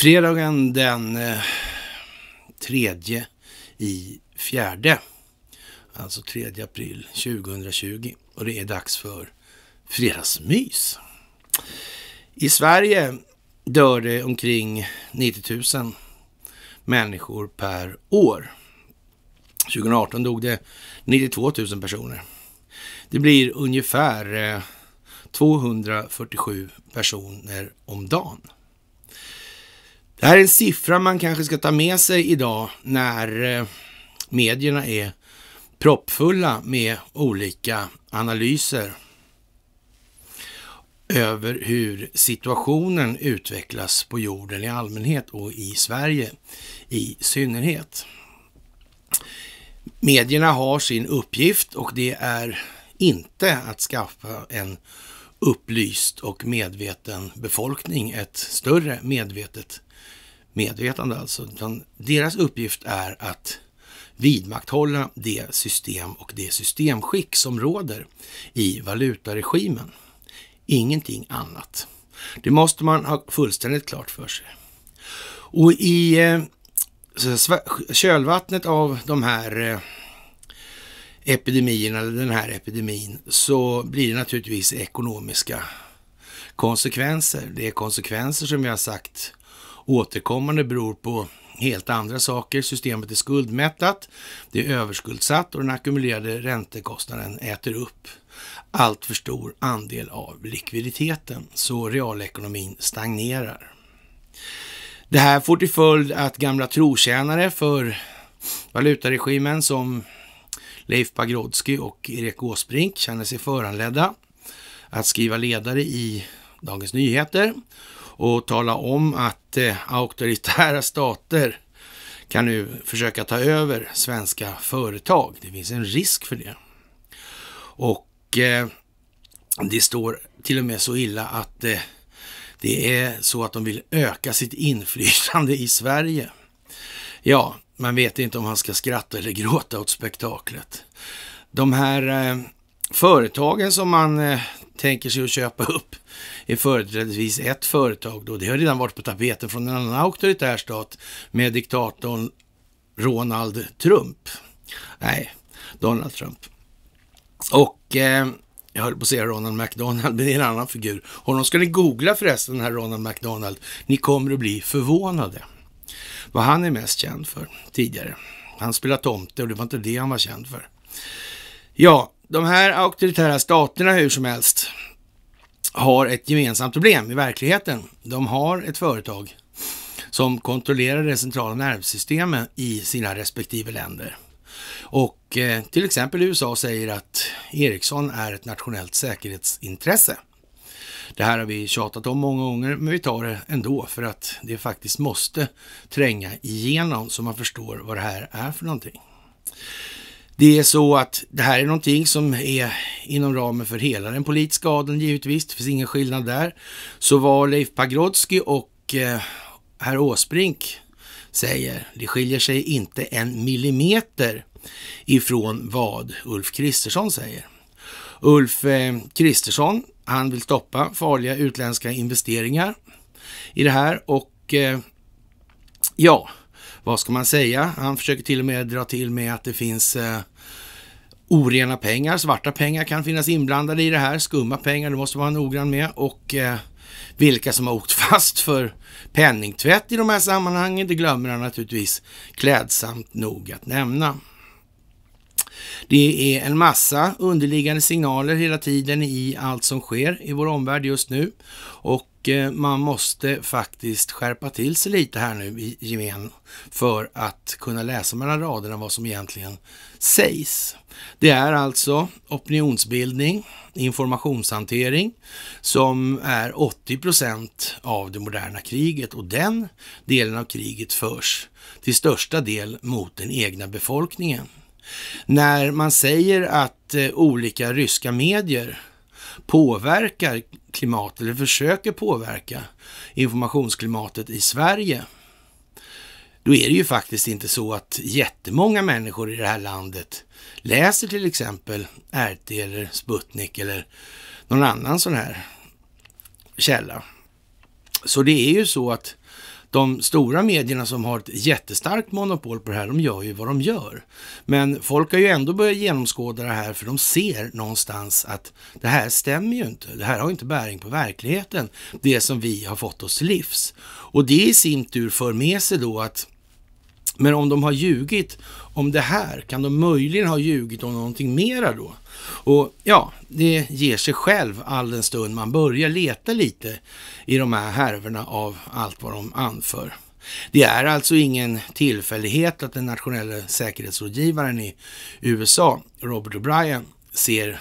Fredagen den eh, tredje i fjärde, alltså 3 april 2020. Och det är dags för fredagsmys. I Sverige dör det omkring 90 000 människor per år. 2018 dog det 92 000 personer. Det blir ungefär 247 eh, personer om dagen. Det här är en siffra man kanske ska ta med sig idag när eh, medierna är proppfulla med olika analyser över hur situationen utvecklas på jorden i allmänhet och i Sverige i synnerhet. Medierna har sin uppgift och det är inte att skaffa en upplyst och medveten befolkning ett större medvetet medvetande alltså. Utan deras uppgift är att vidmakthålla det system och det systemskick som råder i valutaregimen. Ingenting annat. Det måste man ha fullständigt klart för sig. Och i eh, kölvattnet av de här eh, epidemierna, eller den här epidemin, så blir det naturligtvis ekonomiska konsekvenser. Det är konsekvenser som vi har sagt återkommande beror på helt andra saker. Systemet är skuldmättat, det är överskuldsatt och den ackumulerade räntekostnaden äter upp allt för stor andel av likviditeten, så realekonomin stagnerar. Det här får till följd att gamla trotjänare för valutaregimen som Leif Pagrodsky och Erik Åsbrink känner sig föranledda att skriva ledare i Dagens Nyheter och tala om att eh, auktoritära stater kan nu försöka ta över svenska företag. Det finns en risk för det. Och eh, det står till och med så illa att eh, det är så att de vill öka sitt inflytande i Sverige. Ja, man vet inte om han ska skratta eller gråta åt spektaklet. De här eh, Företagen som man eh, tänker sig att köpa upp är företrädesvis ett företag. Då. Det har redan varit på tapeten från en annan auktoritär stat med diktatorn Ronald Trump. Nej, Donald Trump. Och eh, jag höll på att säga Ronald McDonald, men det är en annan figur. Honom ska ni googla förresten, den här Ronald McDonald. Ni kommer att bli förvånade. Vad han är mest känd för tidigare. Han spelade tomte och det var inte det han var känd för. Ja, de här auktoritära staterna hur som helst har ett gemensamt problem i verkligheten. De har ett företag som kontrollerar det centrala nervsystemet i sina respektive länder. Och eh, till exempel USA säger att Ericsson är ett nationellt säkerhetsintresse. Det här har vi tjatat om många gånger, men vi tar det ändå för att det faktiskt måste tränga igenom så man förstår vad det här är för någonting. Det är så att det här är någonting som är inom ramen för hela den politiska adeln givetvis. Det finns ingen skillnad där. Så vad Leif Pagrotsky och eh, herr Åsbrink säger, det skiljer sig inte en millimeter ifrån vad Ulf Kristersson säger. Ulf eh, Kristersson, eh, han vill stoppa farliga utländska investeringar i det här och eh, ja, vad ska man säga? Han försöker till och med dra till med att det finns eh, orena pengar, svarta pengar kan finnas inblandade i det här, skumma pengar, det måste man vara noggrann med och eh, vilka som har åkt fast för penningtvätt i de här sammanhangen, det glömmer han naturligtvis klädsamt nog att nämna. Det är en massa underliggande signaler hela tiden i allt som sker i vår omvärld just nu och Eh, man måste faktiskt skärpa till sig lite här nu i gemen för att kunna läsa mellan raderna vad som egentligen sägs. Det är alltså opinionsbildning, informationshantering som är 80 procent av det moderna kriget och den delen av kriget förs till största del mot den egna befolkningen. När man säger att eh, olika ryska medier påverkar klimatet, eller försöker påverka informationsklimatet i Sverige, då är det ju faktiskt inte så att jättemånga människor i det här landet läser till exempel RT eller Sputnik eller någon annan sån här källa. Så det är ju så att de stora medierna som har ett jättestarkt monopol på det här, de gör ju vad de gör. Men folk har ju ändå börjat genomskåda det här för de ser någonstans att det här stämmer ju inte. Det här har inte bäring på verkligheten, det som vi har fått oss till livs. Och det i sin tur för med sig då att men om de har ljugit om det här, kan de möjligen ha ljugit om någonting mera då? Och ja, det ger sig själv all den stund man börjar leta lite i de här härvorna av allt vad de anför. Det är alltså ingen tillfällighet att den nationella säkerhetsrådgivaren i USA, Robert O'Brien, ser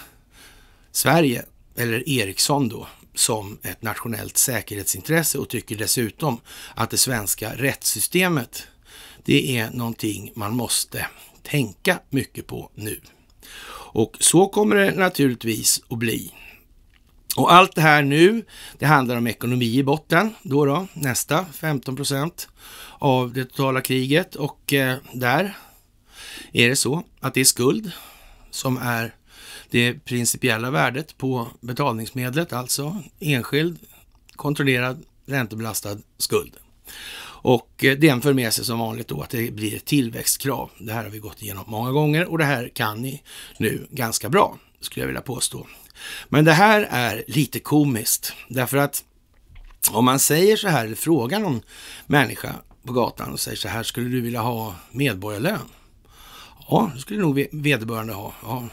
Sverige, eller Ericsson då, som ett nationellt säkerhetsintresse och tycker dessutom att det svenska rättssystemet, det är någonting man måste tänka mycket på nu. Och så kommer det naturligtvis att bli. Och allt det här nu, det handlar om ekonomi i botten. Då då, nästa 15 procent av det totala kriget. Och eh, där är det så att det är skuld som är det principiella värdet på betalningsmedlet, alltså enskild kontrollerad räntebelastad skuld. Och eh, den för med sig som vanligt då att det blir tillväxtkrav. Det här har vi gått igenom många gånger och det här kan ni nu ganska bra, skulle jag vilja påstå. Men det här är lite komiskt, därför att om man säger så här, eller frågar någon människa på gatan och säger så här, skulle du vilja ha medborgarlön? Ja, det skulle nog vederbörande ha. Ja.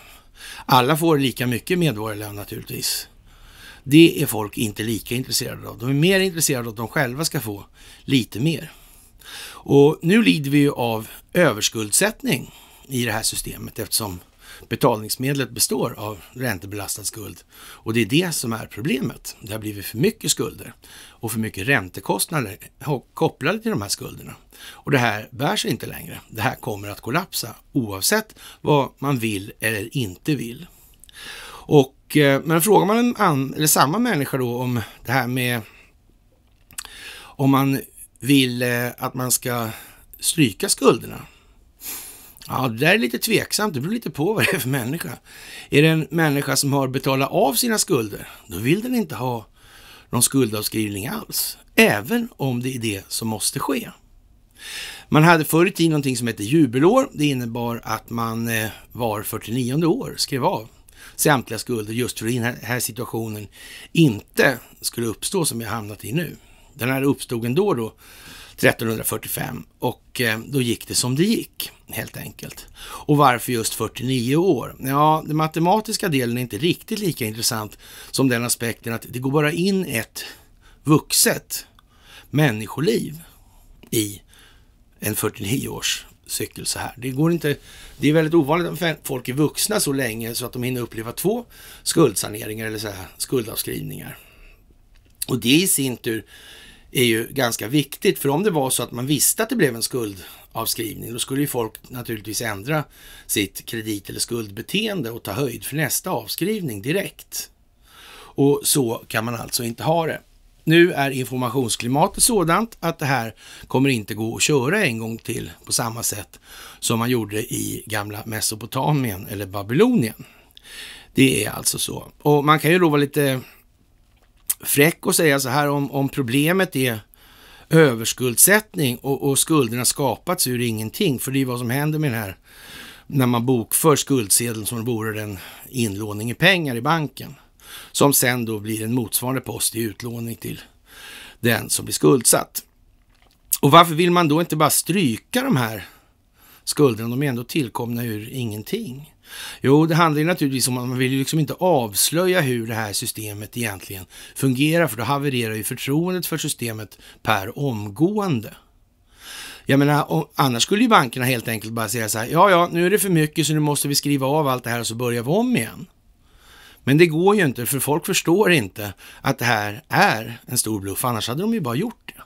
Alla får lika mycket medborgarlön naturligtvis. Det är folk inte lika intresserade av. De är mer intresserade av att de själva ska få lite mer. Och nu lider vi ju av överskuldsättning i det här systemet eftersom betalningsmedlet består av räntebelastad skuld. Och det är det som är problemet. Det har blivit för mycket skulder och för mycket räntekostnader kopplade till de här skulderna. Och det här bär sig inte längre. Det här kommer att kollapsa oavsett vad man vill eller inte vill. Och och, eh, men frågar man en an, eller samma människa då om det här med om man vill eh, att man ska stryka skulderna. Ja, det där är lite tveksamt. Det beror lite på vad det är för människa. Är det en människa som har betalat av sina skulder, då vill den inte ha någon skuldavskrivning alls. Även om det är det som måste ske. Man hade förr i tiden någonting som hette jubelår. Det innebar att man eh, var 49 år skrev av samtliga skulder just för den här situationen inte skulle uppstå som vi hamnat i nu. Den här uppstod ändå då 1345 och eh, då gick det som det gick helt enkelt. Och varför just 49 år? Ja, den matematiska delen är inte riktigt lika intressant som den aspekten att det går bara in ett vuxet människoliv i en 49 års cykel så här. Det, går inte, det är väldigt ovanligt att folk är vuxna så länge så att de hinner uppleva två skuldsaneringar eller så här, skuldavskrivningar. Och det i sin tur är ju ganska viktigt, för om det var så att man visste att det blev en skuldavskrivning, då skulle ju folk naturligtvis ändra sitt kredit eller skuldbeteende och ta höjd för nästa avskrivning direkt. Och så kan man alltså inte ha det. Nu är informationsklimatet sådant att det här kommer inte gå att köra en gång till på samma sätt som man gjorde i gamla Mesopotamien eller Babylonien. Det är alltså så. Och man kan ju då vara lite fräck och säga så här om, om problemet är överskuldsättning och, och skulderna skapats ur ingenting, för det är vad som händer med den här när man bokför skuldsedeln som vore en inlåning i pengar i banken som sen då blir en motsvarande post i utlåning till den som blir skuldsatt. Och varför vill man då inte bara stryka de här skulderna? De är ändå tillkomna ur ingenting. Jo, det handlar ju naturligtvis om att man vill ju liksom inte avslöja hur det här systemet egentligen fungerar, för då havererar ju förtroendet för systemet per omgående. Jag menar, annars skulle ju bankerna helt enkelt bara säga så här, ja, ja, nu är det för mycket så nu måste vi skriva av allt det här och så börjar vi om igen. Men det går ju inte, för folk förstår inte att det här är en stor bluff. Annars hade de ju bara gjort det,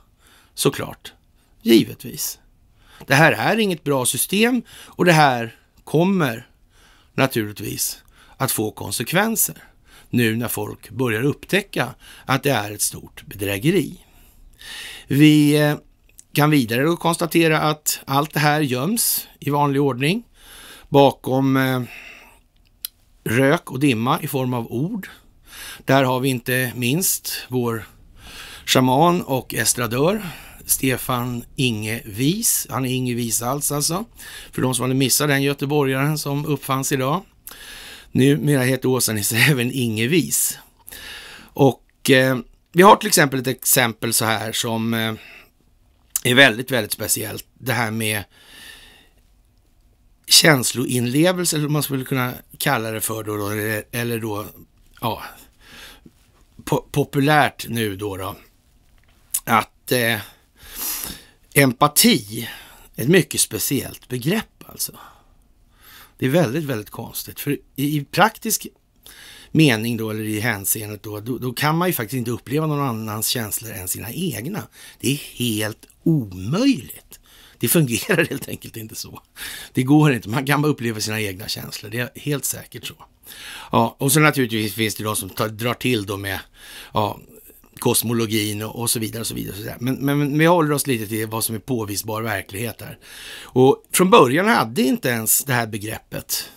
såklart. Givetvis. Det här är inget bra system och det här kommer naturligtvis att få konsekvenser nu när folk börjar upptäcka att det är ett stort bedrägeri. Vi eh, kan vidare då konstatera att allt det här göms i vanlig ordning bakom eh, rök och dimma i form av ord. Där har vi inte minst vår shaman och estradör Stefan Inge Vis. Han är Inge vis alls alltså. För de som hade missat den göteborgaren som uppfanns idag. Numera heter Åsa-Nisse även Inge Vis. Och eh, vi har till exempel ett exempel så här som eh, är väldigt, väldigt speciellt. Det här med känsloinlevelse, eller man skulle kunna kalla det för då, då eller då, ja, po populärt nu då, då att eh, empati är ett mycket speciellt begrepp alltså. Det är väldigt, väldigt konstigt, för i, i praktisk mening då, eller i hänseendet då, då, då, kan man ju faktiskt inte uppleva någon annans känslor än sina egna. Det är helt omöjligt. Det fungerar helt enkelt inte så. Det går inte. Man kan bara uppleva sina egna känslor. Det är helt säkert så. Ja, och så naturligtvis finns det de som tar, drar till då med ja, kosmologin och, så vidare. Och så vidare, och så vidare. Men, men, men, vi håller oss lite till vad som är påvisbar verklighet här. Och från början hade inte ens det här begreppet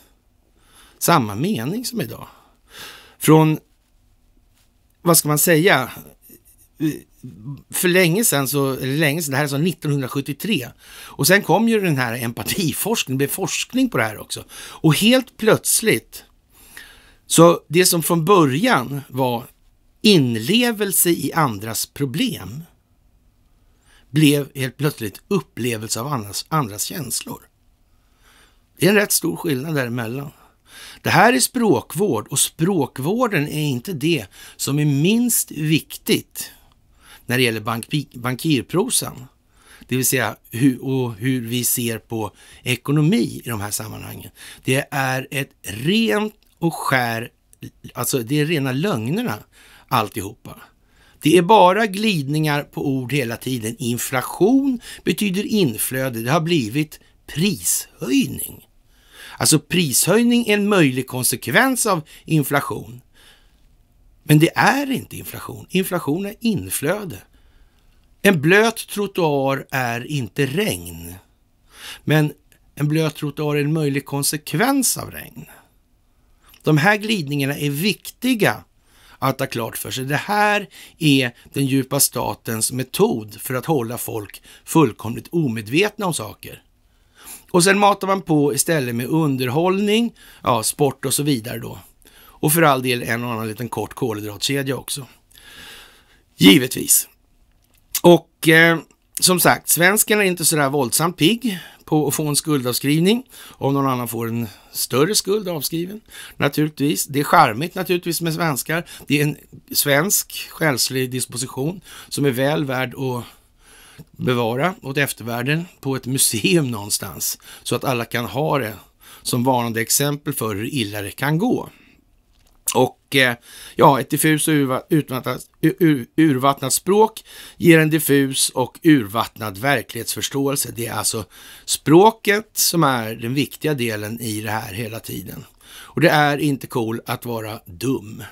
samma mening som idag. Från, vad ska man säga, för länge sedan, så, eller länge sedan, det här är så alltså 1973. Och sen kom ju den här empatiforskningen, det blev forskning på det här också. Och helt plötsligt, så det som från början var inlevelse i andras problem, blev helt plötsligt upplevelse av andras, andras känslor. Det är en rätt stor skillnad däremellan. Det här är språkvård och språkvården är inte det som är minst viktigt när det gäller bank, bankirprosan. Det vill säga hur, och hur vi ser på ekonomi i de här sammanhangen. Det är ett rent och skär, alltså det är rena lögnerna alltihopa. Det är bara glidningar på ord hela tiden. Inflation betyder inflöde. Det har blivit prishöjning. Alltså prishöjning är en möjlig konsekvens av inflation. Men det är inte inflation. Inflation är inflöde. En blöt trottoar är inte regn. Men en blöt trottoar är en möjlig konsekvens av regn. De här glidningarna är viktiga att ha klart för sig. Det här är den djupa statens metod för att hålla folk fullkomligt omedvetna om saker. Och sen matar man på istället med underhållning, ja, sport och så vidare då. Och för all del en och annan liten kort kolhydratkedja också. Givetvis. Och eh, som sagt, svensken är inte sådär våldsamt pigg på att få en skuldavskrivning. Om någon annan får en större skuld avskriven, naturligtvis. Det är charmigt naturligtvis med svenskar. Det är en svensk själslig disposition som är väl värd att bevara åt eftervärlden på ett museum någonstans. Så att alla kan ha det som varnande exempel för hur illa det kan gå. Eh, ja, ett diffus och urvattnat, ur, urvattnat språk ger en diffus och urvattnad verklighetsförståelse. Det är alltså språket som är den viktiga delen i det här hela tiden. Och det är inte cool att vara dum.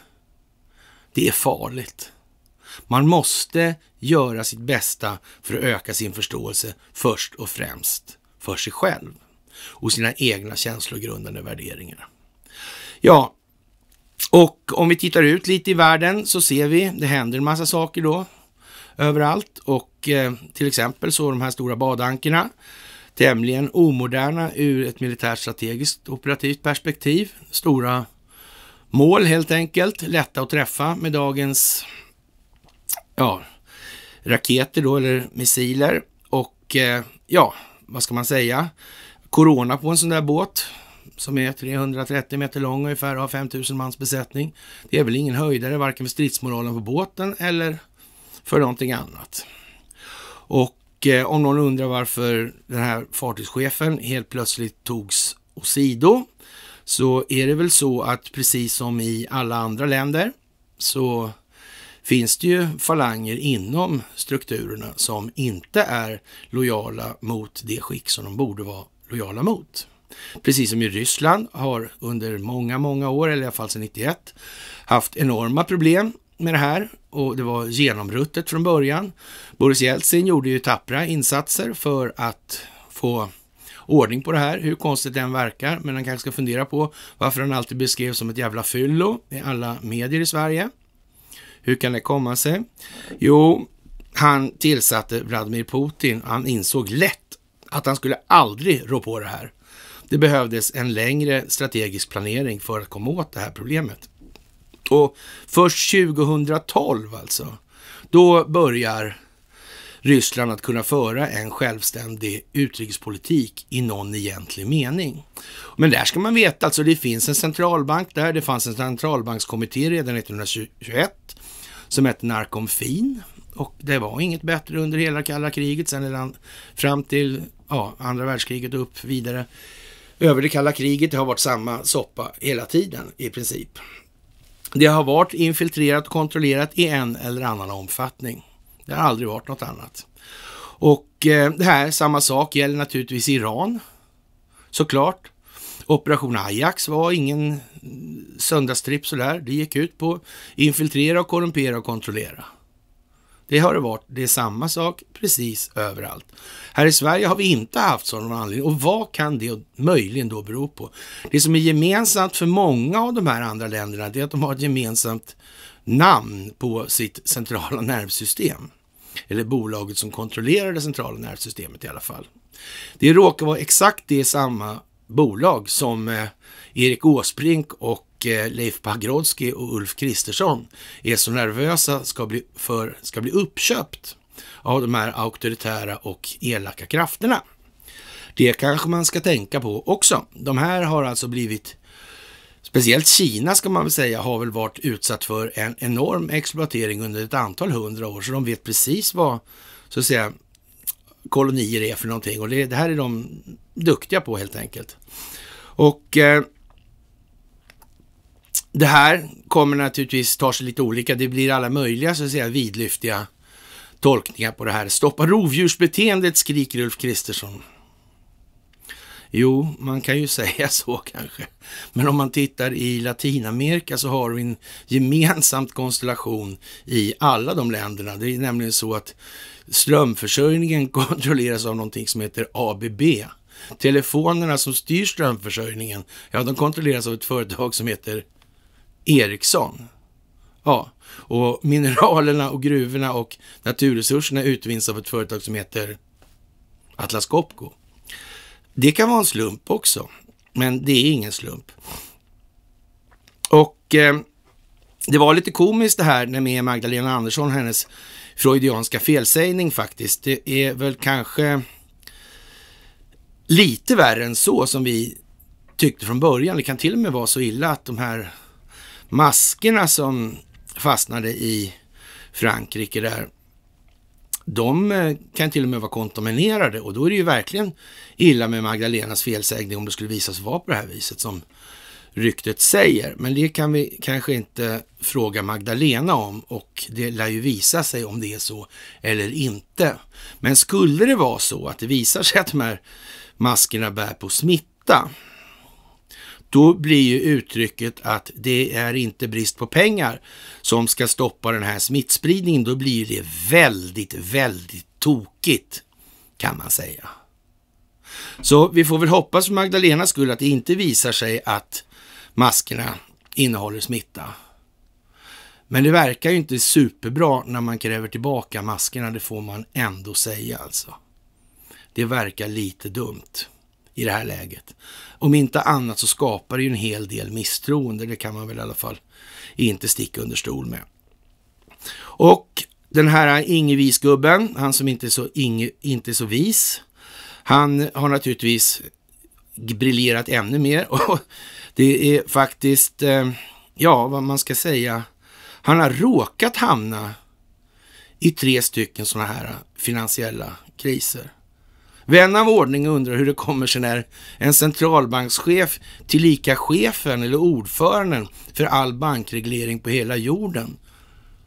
Det är farligt. Man måste göra sitt bästa för att öka sin förståelse först och främst för sig själv och sina egna känslogrundande värderingar. Ja, och om vi tittar ut lite i världen så ser vi, det händer en massa saker då överallt och eh, till exempel så de här stora badankerna tämligen omoderna ur ett militärt strategiskt operativt perspektiv. Stora mål helt enkelt, lätta att träffa med dagens ja, raketer då, eller missiler. Och eh, ja, vad ska man säga? Corona på en sån där båt som är 330 meter lång ungefär och har 5000 mans besättning. Det är väl ingen höjdare varken för stridsmoralen på båten eller för någonting annat. Och eh, om någon undrar varför den här fartygschefen helt plötsligt togs åsido så är det väl så att precis som i alla andra länder så finns det ju falanger inom strukturerna som inte är lojala mot det skick som de borde vara lojala mot. Precis som i Ryssland har under många, många år, eller i alla fall sedan 91, haft enorma problem med det här och det var genomruttet från början. Boris Jeltsin gjorde ju tappra insatser för att få ordning på det här, hur konstigt den verkar, men han kanske ska fundera på varför han alltid beskrevs som ett jävla fyllo i alla medier i Sverige. Hur kan det komma sig? Jo, han tillsatte Vladimir Putin. Han insåg lätt att han skulle aldrig rå på det här. Det behövdes en längre strategisk planering för att komma åt det här problemet. Och först 2012 alltså, då börjar Ryssland att kunna föra en självständig utrikespolitik i någon egentlig mening. Men där ska man veta, alltså det finns en centralbank där. Det fanns en centralbankskommitté redan 1921 som hette Narkomfin. Och det var inget bättre under hela kalla kriget, sen fram till ja, andra världskriget och upp vidare över det kalla kriget, det har varit samma soppa hela tiden i princip. Det har varit infiltrerat och kontrollerat i en eller annan omfattning. Det har aldrig varit något annat. Och eh, det här, samma sak gäller naturligtvis Iran, såklart. Operation Ajax var ingen söndagstripp sådär. Det gick ut på infiltrera, korrumpera och kontrollera. Det har det varit. Det är samma sak precis överallt. Här i Sverige har vi inte haft sådana anledning. Och vad kan det möjligen då bero på? Det som är gemensamt för många av de här andra länderna är att de har ett gemensamt namn på sitt centrala nervsystem. Eller bolaget som kontrollerar det centrala nervsystemet i alla fall. Det råkar vara exakt det samma bolag som eh, Erik Åsbrink och och eh, Leif Pagrotsky och Ulf Kristersson är så nervösa ska bli för ska bli uppköpt av de här auktoritära och elaka krafterna. Det kanske man ska tänka på också. De här har alltså blivit, speciellt Kina ska man väl säga, har väl varit utsatt för en enorm exploatering under ett antal hundra år, så de vet precis vad så att säga, kolonier är för någonting och det, det här är de duktiga på helt enkelt. Och eh, det här kommer naturligtvis ta sig lite olika. Det blir alla möjliga så att säga vidlyftiga tolkningar på det här. Stoppa rovdjursbeteendet, skriker Ulf Kristersson. Jo, man kan ju säga så kanske. Men om man tittar i Latinamerika så har vi en gemensamt konstellation i alla de länderna. Det är nämligen så att strömförsörjningen kontrolleras av någonting som heter ABB. Telefonerna som styr strömförsörjningen, ja de kontrolleras av ett företag som heter Ericsson. Ja, och mineralerna och gruvorna och naturresurserna utvinns av ett företag som heter Atlas Copco. Det kan vara en slump också, men det är ingen slump. Och eh, det var lite komiskt det här med Magdalena Andersson, hennes freudianska felsägning faktiskt. Det är väl kanske lite värre än så som vi tyckte från början. Det kan till och med vara så illa att de här maskerna som fastnade i Frankrike där, de eh, kan till och med vara kontaminerade och då är det ju verkligen illa med Magdalenas felsägning om det skulle visa sig vara på det här viset som ryktet säger. Men det kan vi kanske inte fråga Magdalena om och det lär ju visa sig om det är så eller inte. Men skulle det vara så att det visar sig att de här maskerna bär på smitta, då blir ju uttrycket att det är inte brist på pengar som ska stoppa den här smittspridningen. Då blir det väldigt, väldigt tokigt kan man säga. Så vi får väl hoppas för Magdalenas skull att det inte visar sig att maskerna innehåller smitta. Men det verkar ju inte superbra när man kräver tillbaka maskerna, det får man ändå säga alltså. Det verkar lite dumt i det här läget. Om inte annat så skapar det ju en hel del misstroende. Det kan man väl i alla fall inte sticka under stol med. Och den här Ingevisgubben, han som inte är så, inge, inte är så vis, han har naturligtvis briljerat ännu mer. Och det är faktiskt, eh, ja, vad man ska säga, han har råkat hamna i tre stycken sådana här finansiella kriser. Vän av ordning undrar hur det kommer sig när en centralbankschef, tillika chefen eller ordföranden för all bankreglering på hela jorden,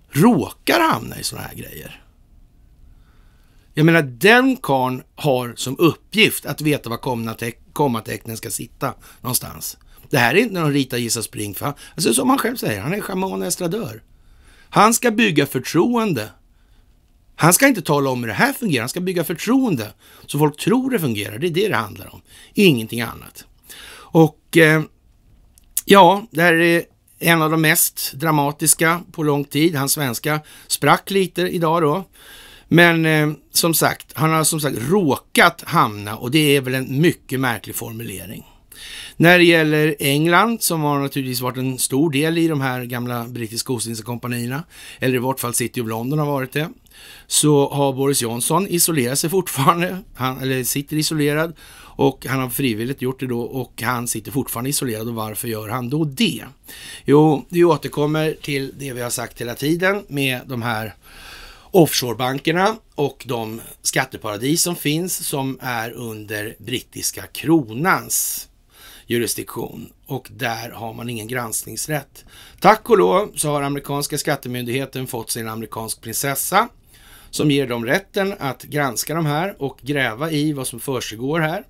råkar hamna i sådana här grejer. Jag menar, den karn har som uppgift att veta var kommatecknen ska sitta någonstans. Det här är inte någon rita, gissa, spring. För han, alltså som han själv säger, han är schaman och estradör. Han ska bygga förtroende han ska inte tala om hur det här fungerar, han ska bygga förtroende så folk tror det fungerar. Det är det det handlar om, ingenting annat. Och eh, ja, det här är en av de mest dramatiska på lång tid. Hans svenska sprack lite idag då. Men eh, som sagt, han har som sagt råkat hamna och det är väl en mycket märklig formulering. När det gäller England, som har naturligtvis varit en stor del i de här gamla brittiska ostindiekompanierna, eller i vart fall City of London har varit det, så har Boris Johnson isolerat sig fortfarande, han, eller sitter isolerad, och han har frivilligt gjort det då och han sitter fortfarande isolerad. Och varför gör han då det? Jo, vi återkommer till det vi har sagt hela tiden med de här offshorebankerna och de skatteparadis som finns som är under brittiska kronans jurisdiktion och där har man ingen granskningsrätt. Tack och lov så har amerikanska skattemyndigheten fått sin amerikansk prinsessa som ger dem rätten att granska de här och gräva i vad som försiggår här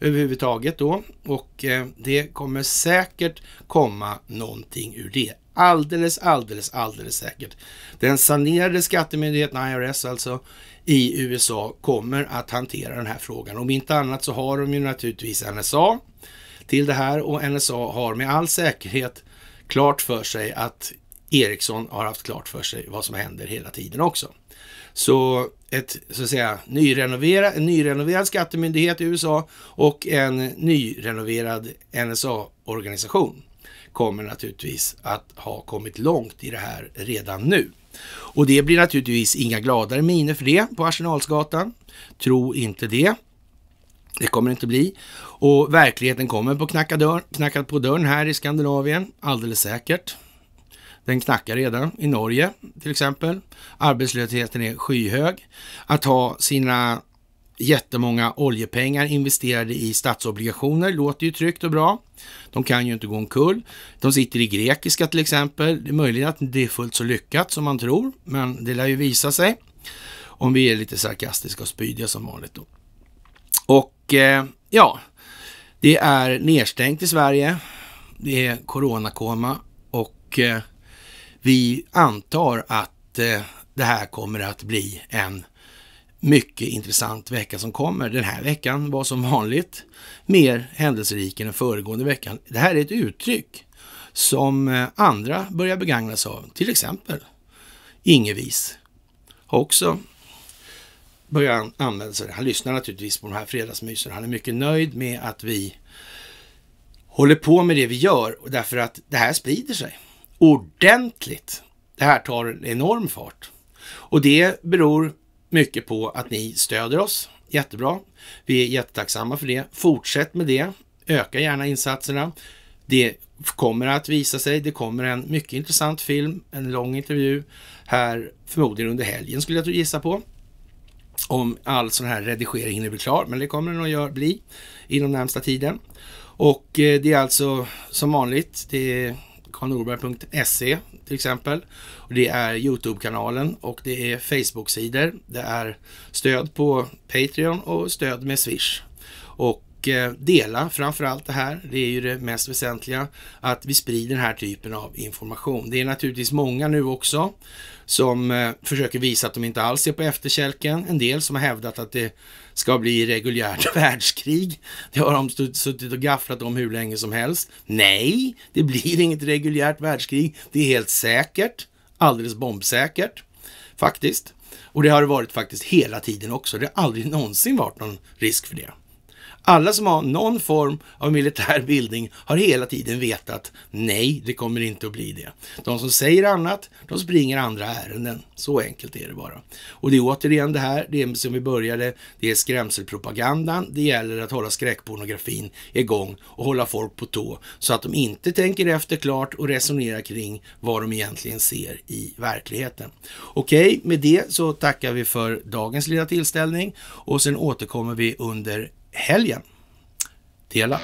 överhuvudtaget då och eh, det kommer säkert komma någonting ur det. Alldeles, alldeles, alldeles säkert. Den sanerade skattemyndigheten IRS alltså i USA kommer att hantera den här frågan. Om inte annat så har de ju naturligtvis NSA till det här och NSA har med all säkerhet klart för sig att Ericsson har haft klart för sig vad som händer hela tiden också. Så ett, så att säga, nyrenovera, en nyrenoverad skattemyndighet i USA och en nyrenoverad NSA-organisation kommer naturligtvis att ha kommit långt i det här redan nu. Och det blir naturligtvis inga gladare miner för det på Arsenalsgatan. Tro inte det. Det kommer det inte bli. Och verkligheten kommer på knacka, dörr, knacka på dörren här i Skandinavien, alldeles säkert. Den knackar redan i Norge till exempel. Arbetslösheten är skyhög. Att ha sina jättemånga oljepengar investerade i statsobligationer låter ju tryggt och bra. De kan ju inte gå omkull. De sitter i grekiska till exempel. Det är möjligt att det är fullt så lyckat som man tror, men det lär ju visa sig. Om vi är lite sarkastiska och spydiga som vanligt då. Och och eh, ja, det är nedstängt i Sverige. Det är coronakoma och eh, vi antar att eh, det här kommer att bli en mycket intressant vecka som kommer. Den här veckan var som vanligt mer händelserik än den föregående veckan. Det här är ett uttryck som andra börjar begagna sig av, till exempel Ingevis. också börjar han använda sig Han lyssnar naturligtvis på de här fredagsmysen. Han är mycket nöjd med att vi håller på med det vi gör därför att det här sprider sig ordentligt. Det här tar en enorm fart och det beror mycket på att ni stöder oss. Jättebra. Vi är jättetacksamma för det. Fortsätt med det. Öka gärna insatserna. Det kommer att visa sig. Det kommer en mycket intressant film, en lång intervju här förmodligen under helgen skulle jag gissa på om all sån här redigering hinner klar, men det kommer den att gör, bli inom närmsta tiden. Och eh, det är alltså som vanligt, det är karlnorberg.se till exempel. Och det är Youtube-kanalen och det är Facebook-sidor. Det är stöd på Patreon och stöd med Swish. Och och eh, dela framför allt det här. Det är ju det mest väsentliga, att vi sprider den här typen av information. Det är naturligtvis många nu också som eh, försöker visa att de inte alls är på efterkälken. En del som har hävdat att det ska bli reguljärt världskrig. Det har de suttit och gafflat om hur länge som helst. Nej, det blir inget reguljärt världskrig. Det är helt säkert, alldeles bombsäkert faktiskt. Och det har det varit faktiskt hela tiden också. Det har aldrig någonsin varit någon risk för det. Alla som har någon form av militär bildning har hela tiden vetat nej, det kommer inte att bli det. De som säger annat, de springer andra ärenden. Så enkelt är det bara. Och det är återigen det här, det är som vi började, det är skrämselpropagandan. Det gäller att hålla skräckpornografin igång och hålla folk på tå så att de inte tänker efter klart och resonerar kring vad de egentligen ser i verkligheten. Okej, okay, med det så tackar vi för dagens lilla tillställning och sen återkommer vi under helgen. Dela.